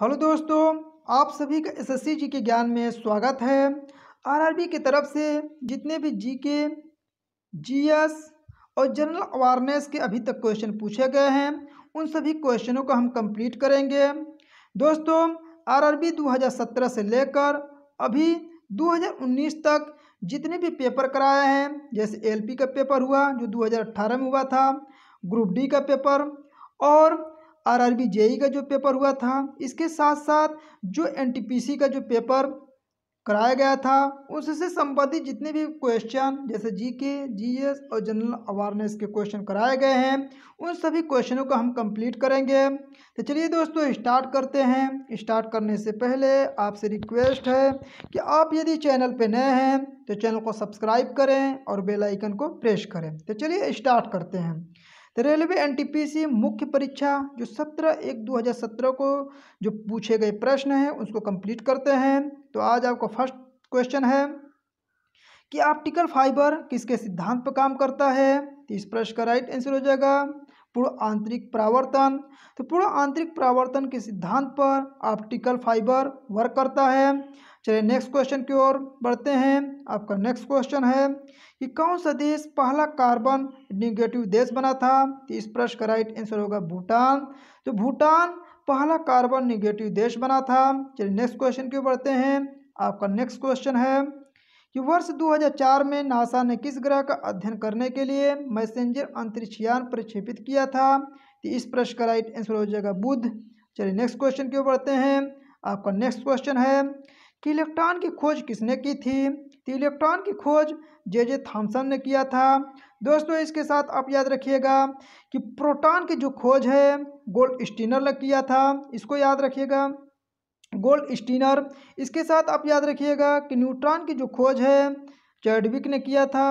hello दोस्तों आप सभी का एसएससी जी के ज्ञान में स्वागत है आरआरबी की तरफ से जितने भी जीके, जीएस और जनरल अवेयरनेस के अभी तक क्वेश्चन पूछे गए हैं उन सभी क्वेश्चनों को हम कंप्लीट करेंगे दोस्तों आरआरबी 2017 से लेकर अभी 2019 तक जितने भी पेपर कराए हैं जैसे एलपी का पेपर हुआ जो 2018 में हुआ था ग्रुप डी का पेपर और आरआरबी जेई का जो पेपर हुआ था इसके साथ साथ जो एनटीपीसी का जो पेपर कराया गया था उससे संबंधित जितने भी क्वेश्चन जैसे जीके जीएस और जनरल अवेयरनेस के क्वेश्चन कराए गए हैं उन सभी क्वेश्चनों को हम कंप्लीट करेंगे तो चलिए दोस्तों स्टार्ट करते हैं स्टार्ट करने से पहले आपसे रिक्वेस्ट है कि आप यदि चैनल पर नए हैं तो चैनल को सब्सक्राइब करें और बेलाइकन को प्रेस करें तो चलिए स्टार्ट करते हैं रेलवे एन मुख्य परीक्षा जो 17 एक 2017 को जो पूछे गए प्रश्न हैं उसको कंप्लीट करते हैं तो आज आपका फर्स्ट क्वेश्चन है कि ऑप्टिकल फाइबर किसके सिद्धांत पर काम करता है तो इस प्रश्न का राइट आंसर हो जाएगा पूर्ण आंतरिक प्रावर्तन तो पूर्ण आंतरिक प्रावर्तन के सिद्धांत पर ऑप्टिकल फाइबर वर्क करता है चलिए नेक्स्ट क्वेश्चन की ओर बढ़ते हैं आपका नेक्स्ट क्वेश्चन है कि कौन सा देश पहला कार्बन निगेटिव देश बना था तो इस प्रश्न का राइट आंसर होगा भूटान तो भूटान पहला कार्बन निगेटिव देश बना था चलिए नेक्स्ट क्वेश्चन क्यों बढ़ते हैं आपका नेक्स्ट क्वेश्चन है कि वर्ष 2004 में नासा ने किस ग्रह का अध्ययन करने के लिए मैसेंजर अंतरिक्षयान प्रक्षेपित किया था तो इस प्रश्न का राइट आंसर हो जाएगा बुध चलिए नेक्स्ट क्वेश्चन क्यों बढ़ते हैं आपका नेक्स्ट क्वेश्चन है कि इलेक्ट्रॉन की खोज किसने की थी तो इलेक्ट्रॉन की खोज जे जे थॉम्सन ने किया था दोस्तों इसके साथ आप याद रखिएगा कि प्रोटॉन की जो खोज है गोल्ड स्टीनर ने किया था इसको याद रखिएगा गोल्ड स्टीनर इसके साथ आप याद रखिएगा कि न्यूट्रॉन की जो खोज है चैडविक ने किया था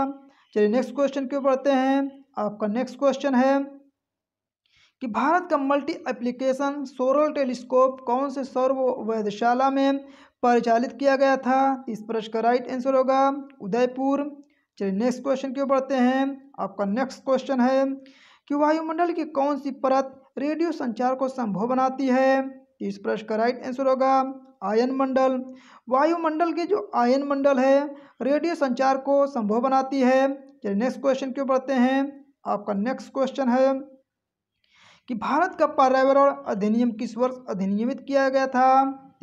चलिए नेक्स्ट क्वेश्चन क्यों पढ़ते हैं आपका नेक्स्ट क्वेश्चन है कि भारत का मल्टी एप्लीकेशन सोरल टेलीस्कोप कौन से सौर वैधशाला में परिचालित किया गया था इस प्रश्न का राइट आंसर होगा उदयपुर चलिए नेक्स्ट क्वेश्चन क्यों पढ़ते बढ़ते हैं आपका नेक्स्ट क्वेश्चन है कि वायुमंडल की कौन सी परत रेडियो संचार को संभव बनाती है इस प्रश्न का राइट आंसर होगा आयन मंडल वायुमंडल के जो आयन मंडल है रेडियो संचार को संभव बनाती है चलिए नेक्स्ट क्वेश्चन क्यों पढ़ते हैं आपका नेक्स्ट क्वेश्चन है कि भारत का पर्यावरण अधिनियम किस वर्ष अधिनियमित किया गया था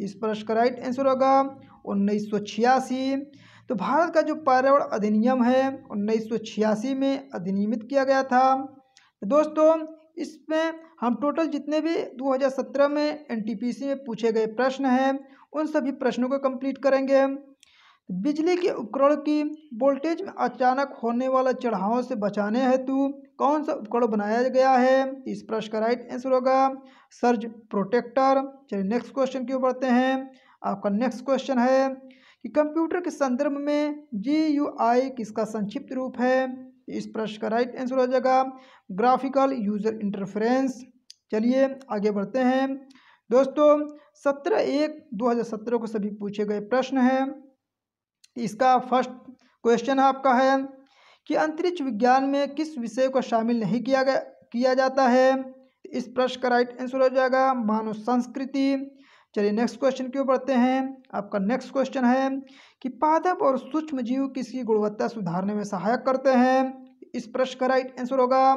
इस प्रश्न का राइट आंसर होगा उन्नीस तो भारत का जो पर्यावरण अधिनियम है उन्नीस में अधिनियमित किया गया था तो दोस्तों इसमें हम टोटल जितने भी 2017 में एनटीपीसी में पूछे गए प्रश्न हैं उन सभी प्रश्नों को कंप्लीट करेंगे बिजली के उपकरण की वोल्टेज में अचानक होने वाला चढ़ाव से बचाने हेतु कौन सा उपकरण बनाया गया है इस प्रश्न का राइट आंसर होगा सर्ज प्रोटेक्टर चलिए नेक्स्ट क्वेश्चन की ओर बढ़ते हैं आपका नेक्स्ट क्वेश्चन है कि कंप्यूटर के संदर्भ में जी यू आई किसका संक्षिप्त रूप है इस प्रश्न का राइट आंसर हो जाएगा ग्राफिकल यूजर इंटरफ्रेंस चलिए आगे बढ़ते हैं दोस्तों सत्रह एक दो हज़ार सत्रह को सभी पूछे गए प्रश्न हैं इसका फर्स्ट क्वेश्चन आपका है कि अंतरिक्ष विज्ञान में किस विषय को शामिल नहीं किया गया किया जाता है इस प्रश्न का राइट आंसर हो जाएगा मानव संस्कृति चलिए नेक्स्ट क्वेश्चन क्यों पढ़ते हैं आपका नेक्स्ट क्वेश्चन है कि पादप और सूक्ष्म जीव किसकी गुणवत्ता सुधारने में सहायक करते हैं इस प्रश्न का राइट आंसर होगा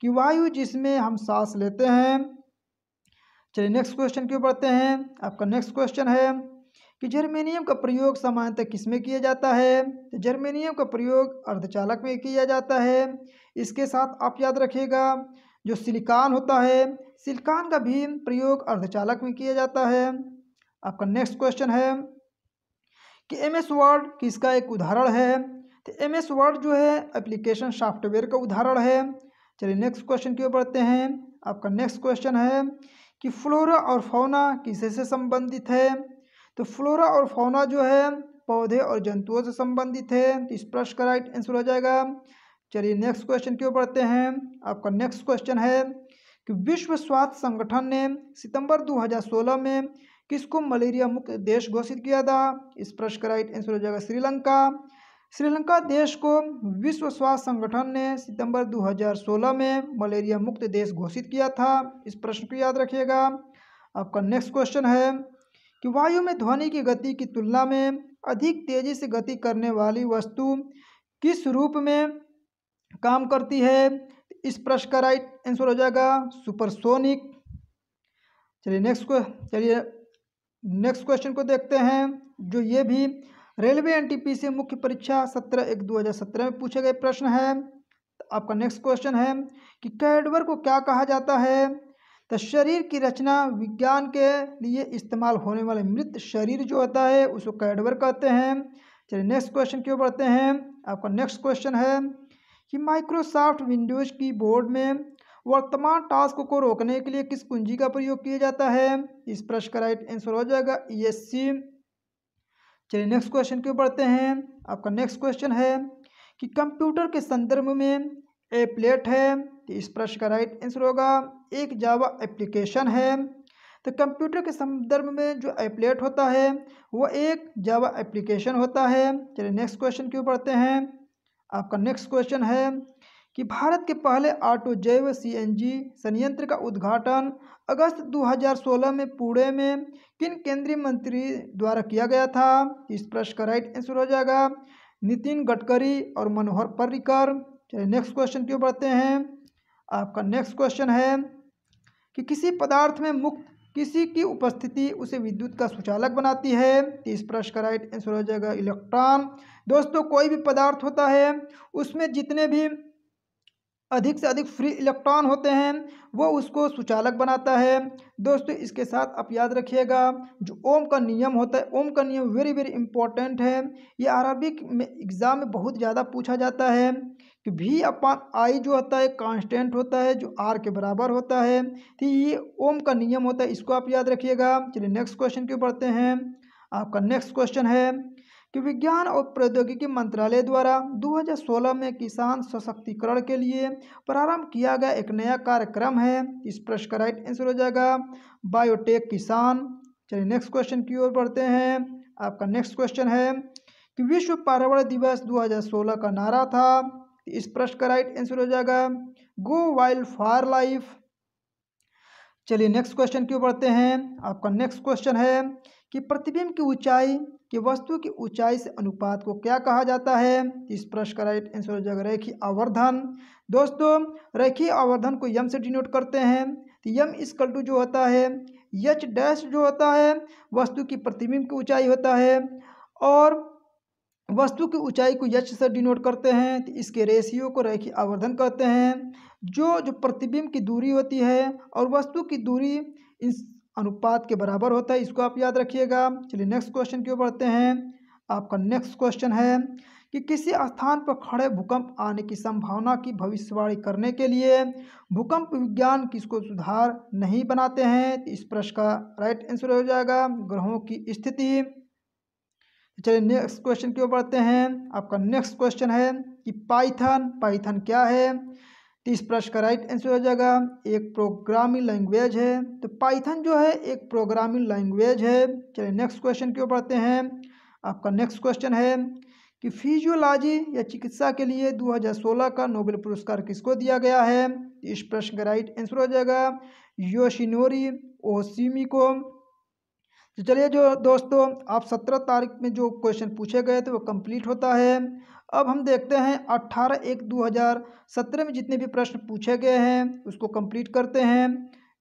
कि वायु जिसमें हम सांस लेते हैं चलिए नेक्स्ट क्वेश्चन क्यों पढ़ते हैं आपका नेक्स्ट क्वेश्चन है कि जर्मेनियम का प्रयोग सामान्यतः किस में किया जाता है तो जर्मेनियम का प्रयोग अर्धचालक में किया जाता है इसके साथ आप याद रखिएगा जो सिलिकॉन होता है सिलिकॉन का भी प्रयोग अर्धचालक में किया जाता है आपका नेक्स्ट क्वेश्चन है कि एम एस वर्ड किसका एक उदाहरण है तो एम एस वर्ड जो है एप्लीकेशन सॉफ्टवेयर का उदाहरण है चलिए नेक्स्ट क्वेश्चन की ओर बढ़ते हैं आपका नेक्स्ट क्वेश्चन है कि फ्लोरा और फौना किससे संबंधित है तो फ्लोरा और फौना जो है पौधे और जंतुओं से संबंधित है तो इस प्रश्न का राइट आंसर हो जाएगा चलिए नेक्स्ट क्वेश्चन क्यों पढ़ते हैं आपका नेक्स्ट क्वेश्चन है कि विश्व स्वास्थ्य संगठन ने सितंबर 2016 में किसको मलेरिया मुक्त देश घोषित किया था इस प्रश्न का राइट आंसर हो जाएगा श्रीलंका श्रीलंका देश को विश्व स्वास्थ्य संगठन ने सितंबर 2016 में मलेरिया मुक्त देश घोषित किया था इस प्रश्न को याद रखिएगा आपका नेक्स्ट क्वेश्चन है कि वायु में ध्वनि की गति की तुलना में अधिक तेजी से गति करने वाली वस्तु किस रूप में काम करती है इस प्रश्न का राइट आंसर हो जाएगा सुपरसोनिक चलिए नेक्स्ट को चलिए नेक्स्ट क्वेश्चन को देखते हैं जो ये भी रेलवे पी सी मुख्य परीक्षा सत्रह एक दो हज़ार सत्रह में पूछे गए प्रश्न है तो आपका नेक्स्ट क्वेश्चन है कि कैडवर को क्या कहा जाता है तो शरीर की रचना विज्ञान के लिए इस्तेमाल होने वाले मृत शरीर जो होता है उसको कैडवर कहते हैं चलिए नेक्स्ट क्वेश्चन क्यों बढ़ते हैं आपका नेक्स्ट क्वेश्चन है कि माइक्रोसॉफ्ट विंडोज़ की बोर्ड में वर्तमान टास्क को रोकने के लिए किस कुंजी का प्रयोग किया जाता है इस प्रश्न का राइट आंसर हो जाएगा ई चलिए नेक्स्ट क्वेश्चन क्यों बढ़ते हैं आपका नेक्स्ट क्वेश्चन है कि कंप्यूटर के संदर्भ में ए प्लेट है तो इस प्रश्न का राइट आंसर होगा एक जावा एप्लीकेशन है तो कंप्यूटर के संदर्भ में जो एप्लेट होता है वह एक जावा एप्लीकेशन होता है चलिए नेक्स्ट क्वेश्चन क्यों पढ़ते हैं आपका नेक्स्ट क्वेश्चन है कि भारत के पहले ऑटो जैव सीएनजी संयंत्र का उद्घाटन अगस्त 2016 में पुणे में किन केंद्रीय मंत्री द्वारा किया गया था इस प्रश्न का राइट आंसर हो जाएगा नितिन गडकरी और मनोहर पर्रिकर चलिए नेक्स्ट क्वेश्चन क्यों पढ़ते हैं आपका नेक्स्ट क्वेश्चन है कि किसी पदार्थ में मुक्त किसी की उपस्थिति उसे विद्युत का सुचालक बनाती है तीस प्रश्न का राइट आंसर हो जाएगा इलेक्ट्रॉन दोस्तों कोई भी पदार्थ होता है उसमें जितने भी अधिक से अधिक फ्री इलेक्ट्रॉन होते हैं वो उसको सुचालक बनाता है दोस्तों इसके साथ आप याद रखिएगा जो ओम का नियम होता है ओम का नियम वेरी वेरी इंपॉर्टेंट है ये अरबिक में एग्ज़ाम में बहुत ज़्यादा पूछा जाता है कि भी अपान आई जो होता है कांस्टेंट होता है जो आर के बराबर होता है तो ये ओम का नियम होता है इसको आप याद रखिएगा चलिए नेक्स्ट क्वेश्चन क्यों पढ़ते हैं आपका नेक्स्ट क्वेश्चन है कि विज्ञान और प्रौद्योगिकी मंत्रालय द्वारा 2016 में किसान सशक्तिकरण के लिए प्रारंभ किया गया एक नया कार्यक्रम है इस प्रश्न का राइट आंसर हो जाएगा बायोटेक किसान चलिए नेक्स्ट क्वेश्चन की ओर बढ़ते हैं आपका नेक्स्ट क्वेश्चन है कि विश्व पर्यावरण दिवस 2016 का नारा था इस प्रश्न का राइट आंसर हो जाएगा गो वाइल्ड फायर लाइफ चलिए नेक्स्ट क्वेश्चन की ओर बढ़ते हैं आपका नेक्स्ट क्वेश्चन है कि प्रतिबिंब की ऊंचाई कि वस्तु की ऊंचाई से अनुपात को क्या कहा जाता है इस प्रश्न का राइट आंसर हो जाएगा रेखी आवर्धन दोस्तों रेखी आवर्धन को यम से डिनोट करते हैं तो यम इस कल्टू जो होता है यच डैश जो होता है वस्तु की प्रतिबिंब की ऊंचाई होता है और वस्तु की ऊंचाई को यच से डिनोट करते हैं तो इसके रेशियो को रेखी आवर्धन कहते हैं जो जो प्रतिबिंब की दूरी होती है और वस्तु की दूरी इन अनुपात के बराबर होता है इसको आप याद रखिएगा चलिए नेक्स्ट क्वेश्चन क्यों पढ़ते बढ़ते हैं आपका नेक्स्ट क्वेश्चन है कि किसी स्थान पर खड़े भूकंप आने की संभावना की भविष्यवाणी करने के लिए भूकंप विज्ञान किसको सुधार नहीं बनाते हैं तो इस प्रश्न का राइट आंसर हो जाएगा ग्रहों की स्थिति चलिए नेक्स्ट क्वेश्चन क्यों पढ़ते बढ़ते हैं आपका नेक्स्ट क्वेश्चन है कि पाइथन पाइथन क्या है तीस प्रश्न का राइट आंसर हो जाएगा एक प्रोग्रामिंग लैंग्वेज है तो पाइथन जो है एक प्रोग्रामिंग लैंग्वेज है चलिए नेक्स्ट क्वेश्चन क्यों पढ़ते हैं आपका नेक्स्ट क्वेश्चन है कि फिजियोलॉजी या चिकित्सा के लिए 2016 का नोबेल पुरस्कार किसको दिया गया है तो इस प्रश्न का राइट आंसर हो जाएगा योशिनोरी ओसीमी को तो चलिए जो दोस्तों आप सत्रह तारीख में जो क्वेश्चन पूछे गए थे वो कंप्लीट होता है अब हम देखते हैं अट्ठारह एक दो हज़ार सत्रह में जितने भी प्रश्न पूछे गए हैं उसको कंप्लीट करते हैं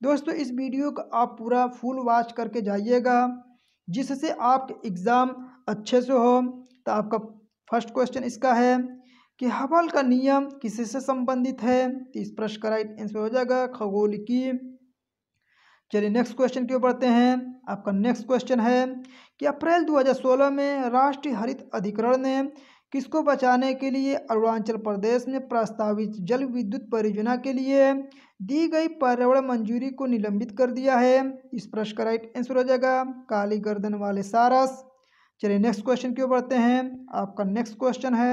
दोस्तों इस वीडियो को आप पूरा फुल वॉच करके जाइएगा जिससे आप एग्ज़ाम अच्छे से हो तो आपका फर्स्ट क्वेश्चन इसका है कि हवल का नियम किसी से संबंधित है तो इस प्रश्न का राइट आंसर हो जाएगा खगोल की चलिए नेक्स्ट क्वेश्चन क्यों पढ़ते हैं आपका नेक्स्ट क्वेश्चन है कि अप्रैल 2016 में राष्ट्रीय हरित अधिकरण ने किसको बचाने के लिए अरुणाचल प्रदेश में प्रस्तावित जल विद्युत परियोजना के लिए दी गई पर्यावरण मंजूरी को निलंबित कर दिया है इस प्रश्न का राइट आंसर हो जाएगा काली गर्दन वाले सारस चलिए नेक्स्ट क्वेश्चन क्यों बढ़ते हैं आपका नेक्स्ट क्वेश्चन है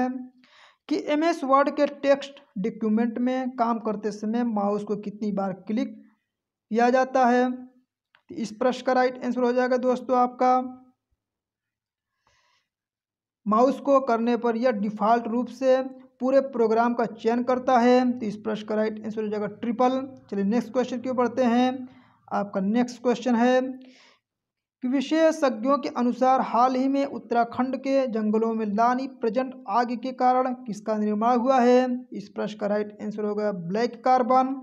कि एम एस वर्ड के टेक्स्ट डॉक्यूमेंट में काम करते समय माउस को कितनी बार क्लिक किया जाता है तो इस प्रश्न का राइट आंसर हो जाएगा दोस्तों आपका माउस को करने पर यह डिफ़ॉल्ट रूप से पूरे प्रोग्राम का चयन करता है तो इस प्रश्न का राइट आंसर हो जाएगा ट्रिपल चलिए नेक्स्ट क्वेश्चन क्यों पढ़ते हैं आपका नेक्स्ट क्वेश्चन है कि विशेषज्ञों के अनुसार हाल ही में उत्तराखंड के जंगलों में लानी प्रजेंट आग के कारण किसका निर्माण हुआ है इस प्रश्न का राइट आंसर होगा ब्लैक कार्बन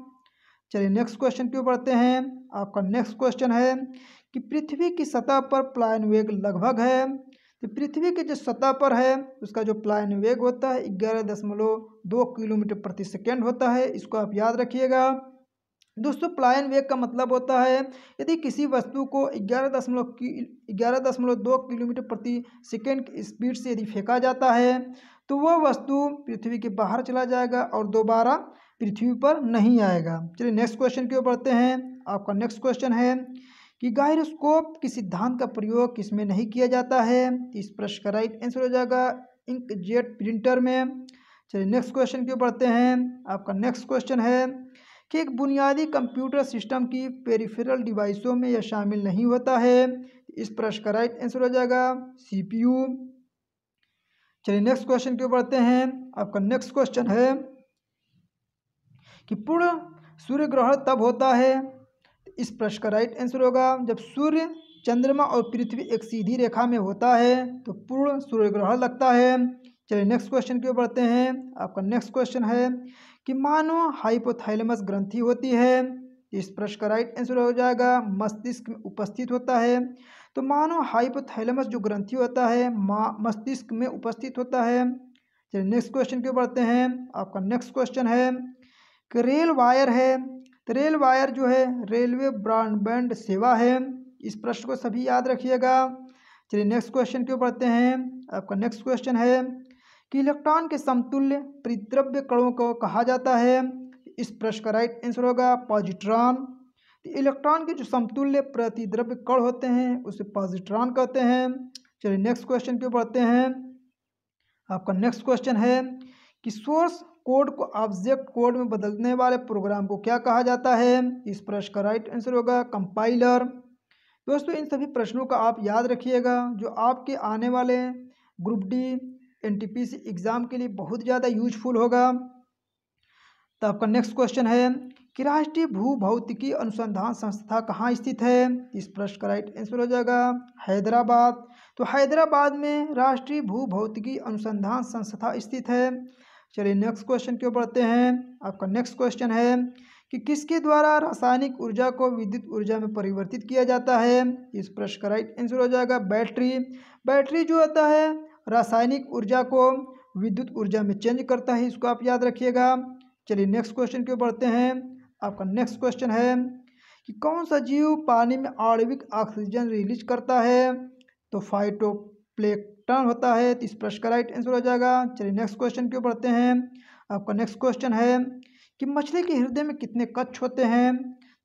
चलिए नेक्स्ट क्वेश्चन क्यों पढ़ते हैं आपका नेक्स्ट क्वेश्चन है कि पृथ्वी की सतह पर प्लायन वेग लगभग है तो पृथ्वी के जो सतह पर है उसका जो प्लायन वेग होता है ग्यारह दशमलव दो किलोमीटर प्रति सेकेंड होता है इसको आप याद रखिएगा दोस्तों प्लायन वेग का मतलब होता है यदि किसी वस्तु को ग्यारह दशमलव ग्यारह दशमलव दो किलोमीटर प्रति सेकेंड की स्पीड से यदि फेंका जाता है तो वह वस्तु पृथ्वी के बाहर चला जाएगा और दोबारा पृथ्वी पर नहीं आएगा चलिए नेक्स्ट क्वेश्चन की ओर बढ़ते हैं आपका नेक्स्ट क्वेश्चन है कि गायरोस्कोप के सिद्धांत का प्रयोग किसमें नहीं किया जाता है इस प्रश्न का राइट आंसर हो जाएगा इंक जेट प्रिंटर में चलिए नेक्स्ट क्वेश्चन क्यों पढ़ते हैं आपका नेक्स्ट क्वेश्चन है कि एक बुनियादी कंप्यूटर सिस्टम की पेरिफेरल डिवाइसों में यह शामिल नहीं होता है इस प्रश्न का राइट आंसर हो जाएगा सीपीयू चलिए नेक्स्ट क्वेश्चन क्यों पढ़ते हैं आपका नेक्स्ट क्वेश्चन है कि पूर्ण सूर्य ग्रहण तब होता है इस प्रश्न का राइट आंसर होगा जब सूर्य चंद्रमा और पृथ्वी एक सीधी रेखा में होता है तो पूर्ण सूर्य ग्रहण लगता है चलिए नेक्स्ट क्वेश्चन की ओर बढ़ते हैं आपका नेक्स्ट क्वेश्चन है कि मानो हाइपोथैलेमस ग्रंथि होती है तो इस प्रश्न का राइट आंसर हो जाएगा मस्तिष्क में उपस्थित होता है तो मानो हाइपोथैलेमस जो ग्रंथि होता है मस्तिष्क में उपस्थित होता है चलिए नेक्स्ट क्वेश्चन की ओर बढ़ते हैं आपका नेक्स्ट क्वेश्चन है कि रेल वायर है तो रेल वायर जो है रेलवे ब्रॉडबैंड सेवा है इस प्रश्न को सभी याद रखिएगा चलिए नेक्स्ट क्वेश्चन क्यों पढ़ते हैं आपका नेक्स्ट क्वेश्चन है कि इलेक्ट्रॉन के समतुल्य परिद्रव्य कणों को कहा जाता है इस प्रश्न का राइट आंसर होगा पॉजिट्रॉन तो इलेक्ट्रॉन के जो समतुल्य प्रतिद्रव्य कण होते हैं उसे पॉजिट्रॉन कहते हैं चलिए नेक्स्ट क्वेश्चन क्यों पढ़ते हैं आपका नेक्स्ट क्वेश्चन है कि सोर्स कोड को ऑब्जेक्ट कोड में बदलने वाले प्रोग्राम को क्या कहा जाता है इस प्रश्न का राइट आंसर होगा कंपाइलर दोस्तों इन सभी प्रश्नों का आप याद रखिएगा जो आपके आने वाले group D N T P C exam के लिए बहुत ज़्यादा यूजफुल होगा तो आपका नेक्स्ट क्वेश्चन है कि राष्ट्रीय भू भौतिकी अनुसंधान संस्था कहाँ स्थित है इस प्रश्न का राइट आंसर हो जाएगा हैदराबाद तो हैदराबाद में राष्ट्रीय भू भौतिकी अनुसंधान संस्था स्थित है चलिए नेक्स्ट क्वेश्चन क्यों पढ़ते हैं आपका नेक्स्ट क्वेश्चन है कि किसके द्वारा रासायनिक ऊर्जा को विद्युत ऊर्जा में परिवर्तित किया जाता है इस प्रश्न का राइट आंसर हो जाएगा बैटरी बैटरी जो होता है रासायनिक ऊर्जा को विद्युत ऊर्जा में चेंज करता है इसको आप याद रखिएगा चलिए नेक्स्ट क्वेश्चन क्यों पढ़ते हैं आपका नेक्स्ट क्वेश्चन है कि कौन सा जीव पानी में आणविक ऑक्सीजन रिलीज करता है तो फाइटोप्लेक टर्न होता है तो इस प्रश्न का राइट आंसर हो जाएगा चलिए नेक्स्ट क्वेश्चन क्यों पढ़ते हैं आपका नेक्स्ट क्वेश्चन है कि मछली के हृदय में कितने कच्छ होते हैं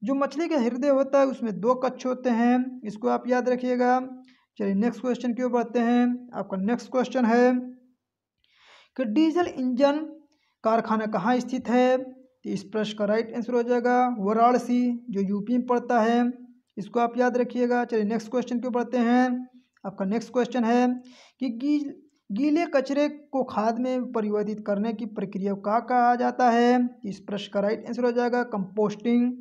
जो मछली का हृदय होता है उसमें दो कच्छ होते हैं इसको आप याद रखिएगा चलिए नेक्स्ट क्वेश्चन क्यों पढ़ते हैं आपका नेक्स्ट क्वेश्चन है कि डीजल इंजन कारखाना कहाँ स्थित है तो इस प्रश्न का राइट आंसर हो जाएगा वाराणसी जो यूपी में पड़ता है इसको आप याद रखिएगा चलिए नेक्स्ट क्वेश्चन क्यों पढ़ते हैं आपका नेक्स्ट क्वेश्चन है कि गी गीले कचरे को खाद में परिवर्तित करने की प्रक्रिया का कहा जाता है इस प्रश्न का राइट आंसर हो जाएगा कंपोस्टिंग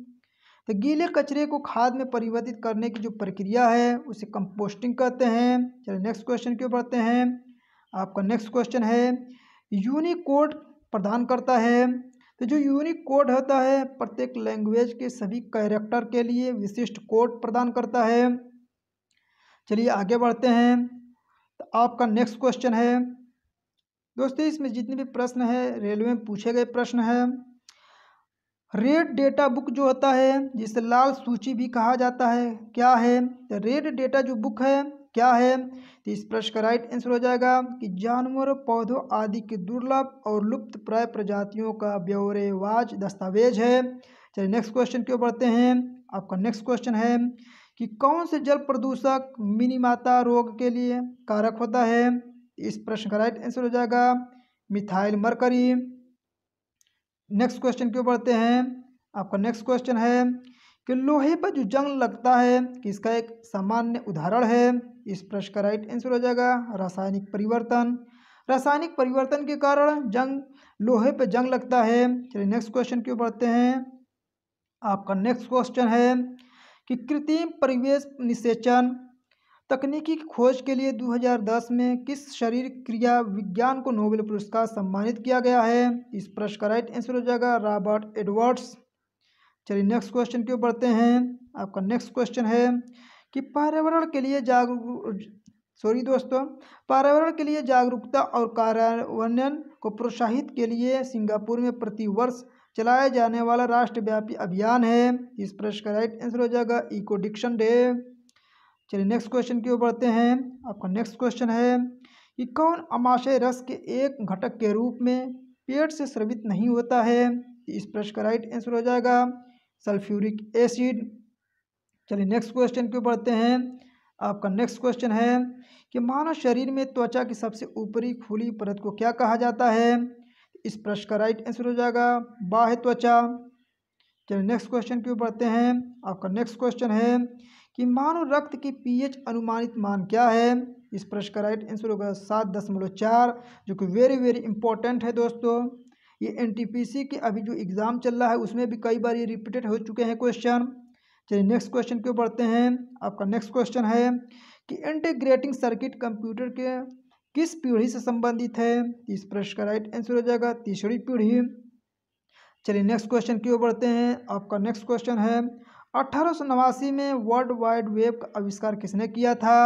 तो गीले कचरे को खाद में परिवर्तित करने की जो प्रक्रिया है उसे कंपोस्टिंग कहते हैं चलिए नेक्स्ट क्वेश्चन क्यों पढ़ते हैं आपका नेक्स्ट क्वेश्चन है यूनिकोड प्रदान करता है तो जो यूनिक कोड होता है प्रत्येक लैंग्वेज के सभी कैरेक्टर के लिए विशिष्ट कोड प्रदान करता है चलिए आगे बढ़ते हैं तो आपका नेक्स्ट क्वेश्चन है दोस्तों इसमें जितने भी प्रश्न है रेलवे में पूछे गए प्रश्न है रेड डेटा बुक जो होता है जिसे लाल सूची भी कहा जाता है क्या है तो रेड डेटा जो बुक है क्या है तो इस प्रश्न का राइट आंसर हो जाएगा कि जानवरों पौधों आदि के दुर्लभ और लुप्त प्राय प्रजातियों का ब्यौरेवाज दस्तावेज है चलिए नेक्स्ट क्वेश्चन क्यों पढ़ते हैं आपका नेक्स्ट क्वेश्चन है कि कौन से जल प्रदूषक मिनीमाता रोग के लिए कारक होता है इस प्रश्न का राइट आंसर हो जाएगा मिथाइल मरकरी नेक्स्ट क्वेश्चन क्यों बढ़ते हैं आपका नेक्स्ट क्वेश्चन है कि लोहे पर जो जंग लगता है कि इसका एक सामान्य उदाहरण है इस प्रश्न का राइट आंसर हो जाएगा रासायनिक परिवर्तन रासायनिक परिवर्तन के कारण जंग लोहे पर जंग लगता है चलिए नेक्स्ट क्वेश्चन क्यों बढ़ते हैं आपका नेक्स्ट क्वेश्चन है कि कृत्रिम परिवेश निषेचन तकनीकी खोज के लिए 2010 में किस शरीर क्रिया विज्ञान को नोबेल पुरस्कार सम्मानित किया गया है इस प्रश्न का राइट आंसर हो जाएगा रॉबर्ट एडवर्ड्स चलिए नेक्स्ट क्वेश्चन की ओर बढ़ते हैं आपका नेक्स्ट क्वेश्चन है कि पर्यावरण के लिए जागरूक सॉरी दोस्तों पर्यावरण के लिए जागरूकता और कार्यान्वयन को प्रोत्साहित के लिए सिंगापुर में प्रतिवर्ष चलाया जाने वाला राष्ट्रव्यापी अभियान है इस प्रश्न का राइट आंसर हो जाएगा इको डिक्शन डे चलिए नेक्स्ट क्वेश्चन की ओर बढ़ते हैं आपका नेक्स्ट क्वेश्चन है कि कौन अमाशय रस के एक घटक के रूप में पेट से स्रवित नहीं होता है इस प्रश्न का राइट आंसर हो जाएगा सल्फ्यूरिक एसिड चलिए नेक्स्ट क्वेश्चन की ओर बढ़ते हैं आपका नेक्स्ट क्वेश्चन है कि मानव शरीर में त्वचा की सबसे ऊपरी खुली परत को क्या कहा जाता है इस प्रश्न का राइट आंसर हो जाएगा बाह्य त्वचा चलिए नेक्स्ट क्वेश्चन की ओर बढ़ते हैं आपका नेक्स्ट क्वेश्चन है कि मानव रक्त की पीएच अनुमानित मान क्या है इस प्रश्न का राइट आंसर होगा सात दशमलव चार जो कि वेरी वेरी इंपॉर्टेंट है दोस्तों ये एन के अभी जो एग्ज़ाम चल रहा है उसमें भी कई बार ये रिपीटेड हो चुके हैं क्वेश्चन चलिए नेक्स्ट क्वेश्चन की ओर बढ़ते हैं आपका नेक्स्ट क्वेश्चन है कि इंटीग्रेटिंग सर्किट कंप्यूटर के किस पीढ़ी से संबंधित है इस प्रश्न का राइट आंसर हो जाएगा तीसरी पीढ़ी चलिए नेक्स्ट क्वेश्चन की ओर बढ़ते हैं आपका नेक्स्ट क्वेश्चन है अठारह में वर्ल्ड वाइड वेब का आविष्कार किसने किया था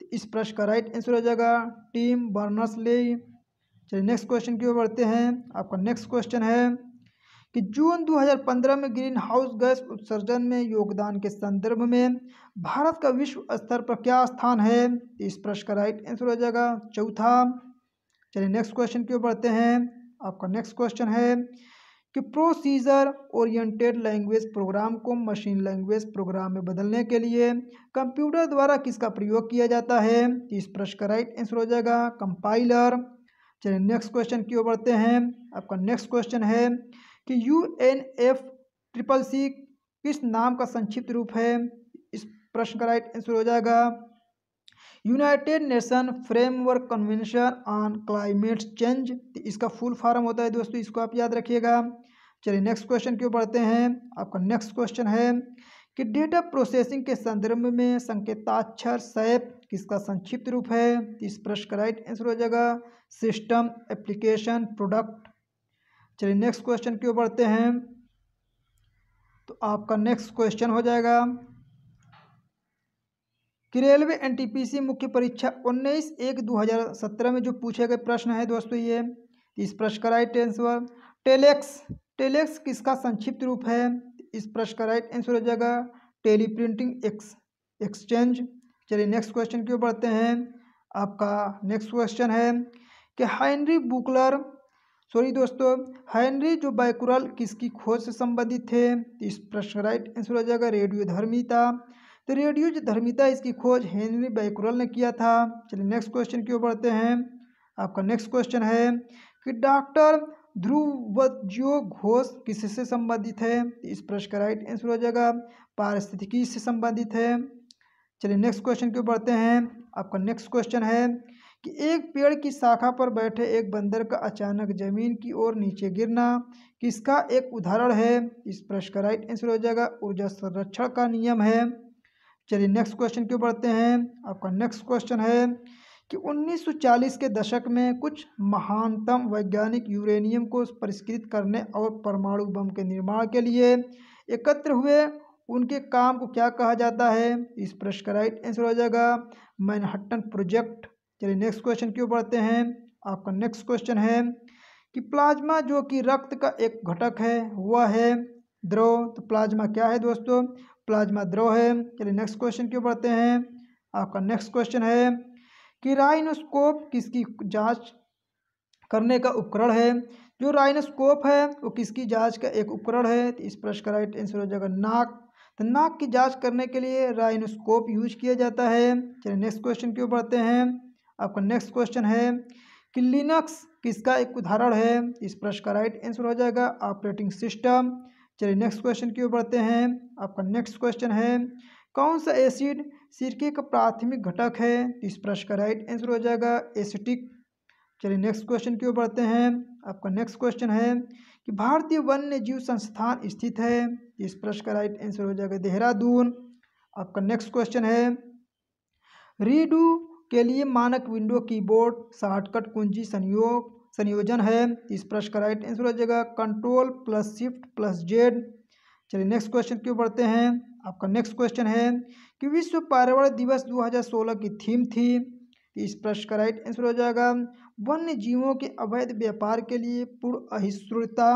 तो इस प्रश्न का राइट आंसर हो जाएगा टीम बर्नर्स ले चलिए नेक्स्ट क्वेश्चन की ओर बढ़ते हैं आपका नेक्स्ट क्वेश्चन है कि जून 2015 में ग्रीन हाउस गैस उत्सर्जन में योगदान के संदर्भ में भारत का विश्व स्तर पर क्या स्थान है इस प्रश्न का राइट आंसर हो जाएगा चौथा चलिए नेक्स्ट क्वेश्चन की ओर बढ़ते हैं आपका नेक्स्ट क्वेश्चन है कि प्रोसीजर ओरिएंटेड लैंग्वेज प्रोग्राम को मशीन लैंग्वेज प्रोग्राम में बदलने के लिए कंप्यूटर द्वारा किसका प्रयोग किया जाता है इस प्रश्न का राइट आंसर हो जाएगा कंपाइलर चलिए नेक्स्ट क्वेश्चन की ओर बढ़ते हैं आपका नेक्स्ट क्वेश्चन है कि U N F triple C किस नाम का संक्षिप्त रूप है इस प्रश्न का राइट आंसर हो जाएगा United Nation framework convention on climate change इसका फुल फॉर्म होता है दोस्तों इसको आप याद रखिएगा चलिए नेक्स्ट क्वेश्चन क्यों पढ़ते हैं आपका नेक्स्ट क्वेश्चन है कि डेटा प्रोसेसिंग के संदर्भ में संकेताक्षर सैप किसका संक्षिप्त रूप है तो इस प्रश्न का राइट आंसर हो जाएगा सिस्टम एप्लीकेशन प्रोडक्ट चलिए नेक्स्ट क्वेश्चन की ओर बढ़ते हैं तो आपका नेक्स्ट क्वेश्चन हो जाएगा कि रेलवे एन मुख्य परीक्षा उन्नीस एक 2017 में जो पूछे गए प्रश्न है दोस्तों ये इस प्रश्न का राइट आंसर टेलेक्स टेलेक्स किसका संक्षिप्त रूप है इस प्रश्न का राइट आंसर हो जाएगा टेली प्रिंटिंग एक्स एक्सचेंज चलिए नेक्स्ट क्वेश्चन की ओर बढ़ते हैं आपका नेक्स्ट क्वेश्चन है कि हाइनरी बुकलर सॉरी दोस्तों हेनरी जो बाइकुरल किसकी खोज से संबंधित थे तो इस प्रश्न राइट आंसर हो जाएगा रेडियो धर्मिता तो रेडियो जो धर्मिता इसकी खोज हेनरी बाइकुरल ने किया था चलिए नेक्स्ट क्वेश्चन की ओर बढ़ते हैं आपका नेक्स्ट क्वेश्चन है कि डॉक्टर जो घोष किससे संबंधित है तो इस प्रश्न का राइट आंसर हो जाएगा पारिस्थितिकी से संबंधित है चलिए नेक्स्ट क्वेश्चन की ओर बढ़ते हैं आपका नेक्स्ट क्वेश्चन है कि एक पेड़ की शाखा पर बैठे एक बंदर का अचानक जमीन की ओर नीचे गिरना किसका एक उदाहरण है इस प्रश्न का राइट आंसर हो जाएगा ऊर्जा संरक्षण का नियम है चलिए नेक्स्ट क्वेश्चन क्यों बढ़ते हैं आपका नेक्स्ट क्वेश्चन है कि 1940 के दशक में कुछ महानतम वैज्ञानिक यूरेनियम को परिष्कृत करने और परमाणु बम के निर्माण के लिए एकत्र हुए उनके काम को क्या कहा जाता है इस प्रश्न का राइट आंसर हो जाएगा मैनहट्टन प्रोजेक्ट चलिए नेक्स्ट क्वेश्चन क्यों बढ़ते हैं आपका नेक्स्ट क्वेश्चन है कि प्लाज्मा जो कि रक्त का एक घटक है वह है द्रव तो प्लाज्मा क्या है दोस्तों प्लाज्मा द्रव है चलिए नेक्स्ट क्वेश्चन क्यों बढ़ते हैं आपका नेक्स्ट क्वेश्चन है कि राइनोस्कोप किसकी जांच करने का उपकरण है जो राइनोस्कोप है वो किसकी जांच का एक उपकरण है तो इस प्रश्न का राइट आंसर हो जाएगा नाक तो नाक की जांच करने के लिए राइनोस्कोप यूज किया जाता है चलिए नेक्स्ट क्वेश्चन क्यों बढ़ते हैं आपका नेक्स्ट क्वेश्चन है कि लिनक्स किसका एक उदाहरण है इस प्रश्न का राइट आंसर हो जाएगा ऑपरेटिंग सिस्टम चलिए नेक्स्ट क्वेश्चन की ओर बढ़ते हैं आपका नेक्स्ट क्वेश्चन है कौन सा एसिड सिरके का प्राथमिक घटक है इस प्रश्न का राइट आंसर हो जाएगा एसिटिक चलिए नेक्स्ट क्वेश्चन की ओर बढ़ते हैं आपका नेक्स्ट क्वेश्चन है कि भारतीय वन्य जीव संस्थान स्थित है इस प्रश्न का राइट आंसर हो जाएगा देहरादून आपका नेक्स्ट क्वेश्चन है रीडू के लिए मानक विंडो कीबोर्ड शॉर्टकट कुंजी संयोग संयोजन है इस प्रश्न का राइट आंसर हो जाएगा control plus shift plus Z चलिए नेक्स्ट क्वेश्चन क्यों बढ़ते हैं आपका नेक्स्ट क्वेश्चन है कि विश्व पर्यावरण दिवस 2016 की थीम थी इस प्रश्न का राइट आंसर हो जाएगा वन्य जीवों के अवैध व्यापार के लिए पूर्ण अहिश्रुता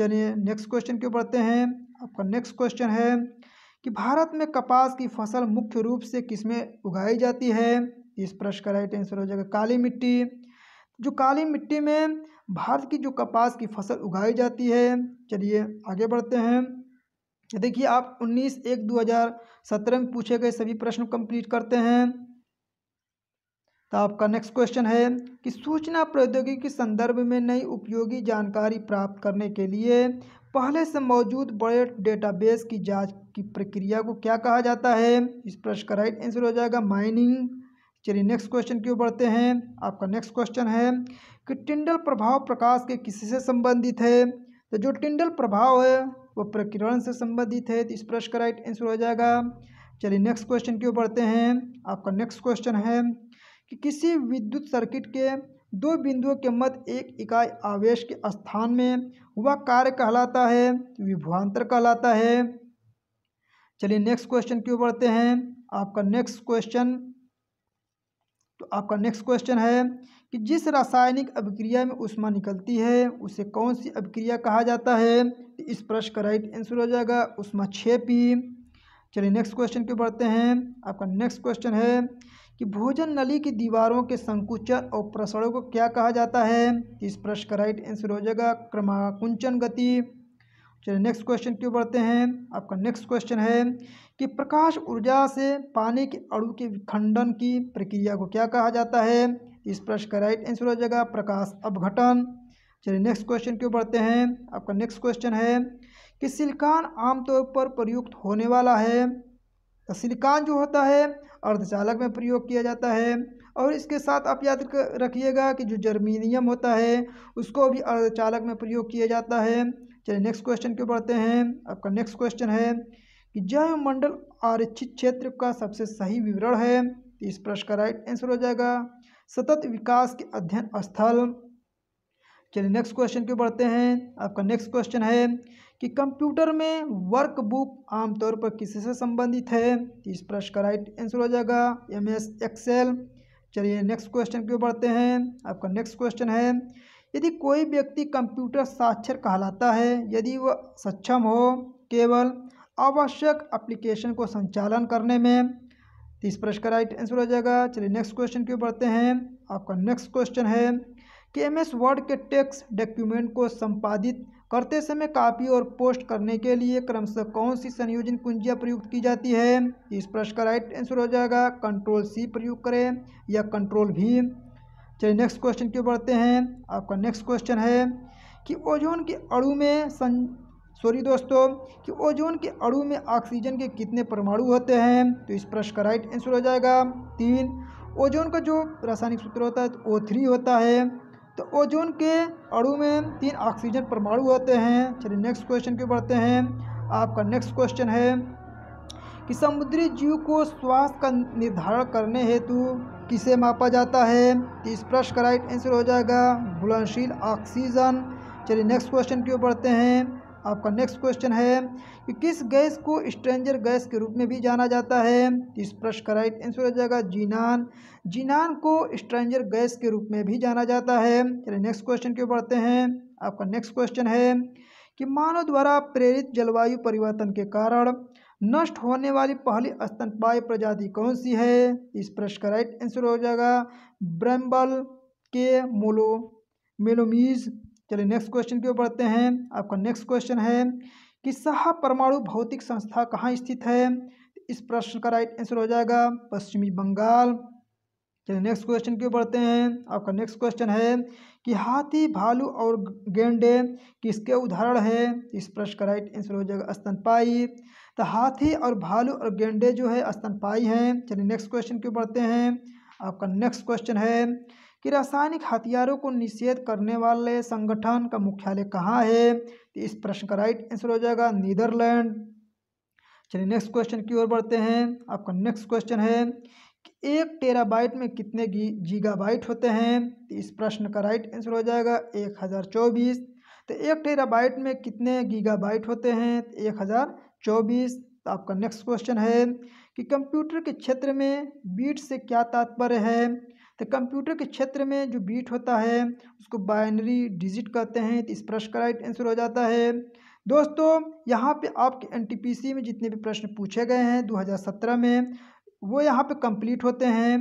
चलिए नेक्स्ट क्वेश्चन क्यों बढ़ते हैं आपका नेक्स्ट क्वेश्चन है कि भारत में कपास की फसल मुख्य रूप से किसमें उगाई जाती है इस प्रश्न का राइट आंसर हो जाएगा काली मिट्टी जो काली मिट्टी में भारत की जो कपास की फसल उगाई जाती है चलिए आगे बढ़ते हैं देखिए आप 19 एक 2017 में पूछे गए सभी प्रश्न कंप्लीट करते हैं तो आपका नेक्स्ट क्वेश्चन है कि सूचना प्रौद्योगिकी के संदर्भ में नई उपयोगी जानकारी प्राप्त करने के लिए पहले से मौजूद बड़े डेटाबेस की जांच की प्रक्रिया को क्या कहा जाता है इस प्रश्न का राइट आंसर हो जाएगा माइनिंग चलिए नेक्स्ट क्वेश्चन की ओर बढ़ते हैं आपका नेक्स्ट क्वेश्चन है कि टिंडल प्रभाव प्रकाश के किसी से संबंधित है तो जो टिंडल प्रभाव है वो प्रकिरण से संबंधित है तो इस प्रश्न का राइट आंसर हो जाएगा चलिए नेक्स्ट क्वेश्चन की ओर बढ़ते हैं आपका नेक्स्ट क्वेश्चन है कि किसी विद्युत सर्किट के दो बिंदुओं के मध्य एक इकाई आवेश के स्थान में हुआ कार्य कहलाता है विभवान्तर कहलाता है चलिए नेक्स्ट क्वेश्चन की ओर बढ़ते हैं आपका नेक्स्ट क्वेश्चन तो आपका नेक्स्ट क्वेश्चन है कि जिस रासायनिक अभिक्रिया में उष्मा निकलती है उसे कौन सी अभिक्रिया कहा जाता है तो इस प्रश्न का राइट आंसर हो जाएगा उष्मा छः पी चलिए नेक्स्ट क्वेश्चन के बढ़ते हैं आपका नेक्स्ट क्वेश्चन है कि भोजन नली की दीवारों के संकुचन और प्रसरणों को क्या कहा जाता है तो इस प्रश्न का राइट आंसर हो जाएगा क्रमाकुंचन गति चलिए नेक्स्ट क्वेश्चन क्यों बढ़ते हैं आपका नेक्स्ट क्वेश्चन है कि प्रकाश ऊर्जा से पानी के अणु के विखंडन की प्रक्रिया को क्या कहा जाता है इस प्रश्न का राइट आंसर हो जाएगा प्रकाश अवघटन चलिए नेक्स्ट क्वेश्चन क्यों बढ़ते हैं आपका नेक्स्ट क्वेश्चन है कि सिलिकॉन आमतौर पर प्रयुक्त होने वाला है तो सिलिकॉन जो होता है अर्धचालक में प्रयोग किया जाता है और इसके साथ आप याद रखिएगा कि जो जर्मीनियम होता है उसको भी अर्धचालक में प्रयोग किया जाता है चलिए नेक्स्ट क्वेश्चन क्यों बढ़ते हैं आपका नेक्स्ट क्वेश्चन है कि जैवमंडल आरक्षित क्षेत्र का सबसे सही विवरण है तो इस प्रश्न का राइट आंसर हो जाएगा सतत विकास के अध्ययन स्थल चलिए नेक्स्ट क्वेश्चन क्यों बढ़ते हैं आपका नेक्स्ट क्वेश्चन है कि कंप्यूटर में वर्क बुक आमतौर पर किससे संबंधित है तो इस प्रश्न का राइट आंसर हो जाएगा एम एस एक्सेल चलिए नेक्स्ट क्वेश्चन क्यों बढ़ते हैं आपका नेक्स्ट क्वेश्चन है यदि कोई व्यक्ति कंप्यूटर साक्षर कहलाता है यदि वह सक्षम हो केवल आवश्यक एप्लीकेशन को संचालन करने में तीस इस प्रश्न का राइट आंसर हो जाएगा चलिए नेक्स्ट क्वेश्चन क्यों बढ़ते हैं आपका नेक्स्ट क्वेश्चन है कि एम एस वर्ड के टेक्स्ट डॉक्यूमेंट को संपादित करते समय कॉपी और पोस्ट करने के लिए क्रमशः कौन सी संयोजन कुंजियाँ प्रयुक्त की जाती है इस प्रश्न का राइट आंसर हो जाएगा कंट्रोल सी प्रयोग करें या कंट्रोल भी चलिए नेक्स्ट क्वेश्चन क्यों बढ़ते हैं आपका नेक्स्ट क्वेश्चन है कि ओजोन के अणु में सं सॉरी दोस्तों कि ओजोन के अणु में ऑक्सीजन के कितने परमाणु होते हैं तो इस प्रश्न का राइट आंसर हो जाएगा तीन ओजोन का जो रासायनिक सूत्र होता है ओ तो थ्री होता है तो ओजोन के अणु में तीन ऑक्सीजन परमाणु होते हैं चलिए नेक्स्ट क्वेश्चन क्यों बढ़ते हैं आपका नेक्स्ट क्वेश्चन है कि समुद्री जीव को स्वास्थ्य का निर्धारण करने हेतु किसे मापा जाता है तो इस प्रश्न का राइट आंसर हो जाएगा घुलनशील ऑक्सीजन चलिए नेक्स्ट क्वेश्चन की ओर बढ़ते हैं आपका नेक्स्ट क्वेश्चन है कि किस गैस को स्ट्रेंजर गैस के रूप में भी जाना जाता है इस प्रश्न का राइट आंसर हो जाएगा जीनान जीनान को स्ट्रेंजर गैस के रूप में भी जाना जाता है चलिए नेक्स्ट क्वेश्चन की ओर बढ़ते हैं आपका नेक्स्ट क्वेश्चन है कि मानव द्वारा प्रेरित जलवायु परिवर्तन के कारण नष्ट होने वाली पहली स्तनपाई प्रजाति कौन सी है इस प्रश्न का राइट आंसर हो जाएगा ब्रम्बल के मोलो मेलोमीज चलिए नेक्स्ट क्वेश्चन की ओर बढ़ते हैं आपका नेक्स्ट क्वेश्चन है कि सह परमाणु भौतिक संस्था कहाँ स्थित है इस प्रश्न का राइट आंसर हो जाएगा पश्चिमी बंगाल चलिए नेक्स्ट क्वेश्चन की बढ़ते हैं आपका नेक्स्ट क्वेश्चन है कि हाथी भालू और गेंडे किसके उदाहरण है इस प्रश्न का राइट आंसर हो जाएगा स्तनपाई तो हाथी और भालू और गेंडे जो है स्तनपाई हैं चलिए नेक्स्ट क्वेश्चन क्यों बढ़ते हैं आपका नेक्स्ट क्वेश्चन है कि रासायनिक हथियारों को निषेध करने वाले संगठन का मुख्यालय कहाँ है तो इस प्रश्न का राइट आंसर हो जाएगा नीदरलैंड चलिए नेक्स्ट क्वेश्चन की ओर बढ़ते हैं आपका नेक्स्ट क्वेश्चन है कि एक टेराबाइट में कितने जीगाबाइट होते हैं तो इस प्रश्न का राइट आंसर हो जाएगा एक हज़ार चौबीस तो एक टेराबाइट में कितने गीगाबाइट होते हैं तो एक हज़ार चौबीस तो आपका नेक्स्ट क्वेश्चन है कि कंप्यूटर के क्षेत्र में बीट से क्या तात्पर्य है तो कंप्यूटर के क्षेत्र में जो बीट होता है उसको बाइनरी डिजिट कहते हैं तो इस प्रश्न का राइट आंसर हो जाता है दोस्तों यहाँ पे आपके एनटीपीसी में जितने भी प्रश्न पूछे गए हैं 2017 में वो यहाँ पे कंप्लीट होते हैं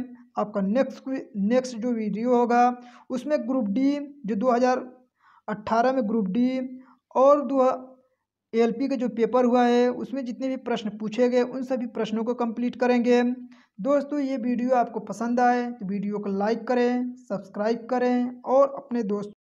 आपका नेक्स्ट नेक्स्ट जो वीडियो होगा उसमें ग्रुप डी जो 2018 में ग्रुप डी और दो एलपी का जो पेपर हुआ है उसमें जितने भी प्रश्न पूछे गए उन सभी प्रश्नों को कंप्लीट करेंगे दोस्तों ये वीडियो आपको पसंद आए तो वीडियो को लाइक करें सब्सक्राइब करें और अपने दोस्तों